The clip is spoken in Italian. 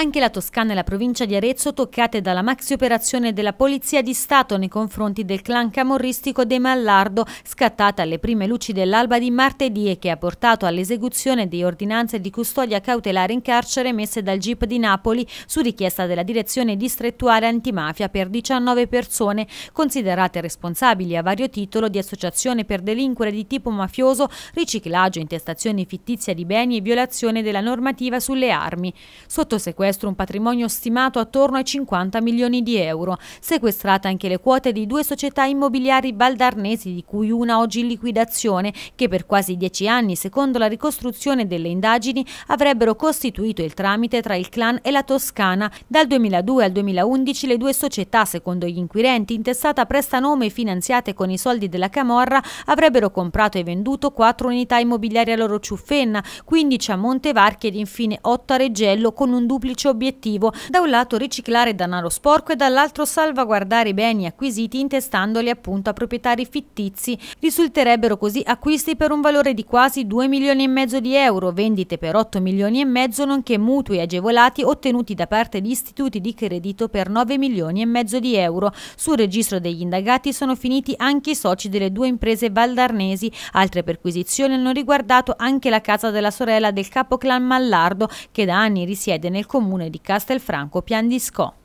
Anche la Toscana e la provincia di Arezzo toccate dalla maxi operazione della Polizia di Stato nei confronti del clan camorristico De Mallardo, scattata alle prime luci dell'alba di martedì e che ha portato all'esecuzione di ordinanze di custodia cautelare in carcere emesse dal GIP di Napoli su richiesta della direzione distrettuale antimafia per 19 persone considerate responsabili a vario titolo di associazione per delinquere di tipo mafioso, riciclaggio, intestazione fittizia di beni e violazione della normativa sulle armi. Sotto sequestro sequestro un patrimonio stimato attorno ai 50 milioni di euro. Sequestrate anche le quote di due società immobiliari baldarnesi, di cui una oggi in liquidazione, che per quasi dieci anni, secondo la ricostruzione delle indagini, avrebbero costituito il tramite tra il clan e la Toscana. Dal 2002 al 2011 le due società, secondo gli inquirenti, intestata a prestanome e finanziate con i soldi della Camorra, avrebbero comprato e venduto quattro unità immobiliari a loro ciuffenna, 15 a Montevarchi ed infine 8 a Reggello con un duplice duplice obiettivo, da un lato riciclare denaro sporco e dall'altro salvaguardare i beni acquisiti intestandoli appunto a proprietari fittizi. Risulterebbero così acquisti per un valore di quasi 2 milioni e mezzo di euro, vendite per 8 milioni e mezzo, nonché mutui agevolati ottenuti da parte di istituti di credito per 9 milioni e mezzo di euro. Sul registro degli indagati sono finiti anche i soci delle due imprese valdarnesi. Altre perquisizioni hanno riguardato anche la casa della sorella del capo clan Mallardo, che da anni risiede nel comune comune di Castelfranco Piandisco.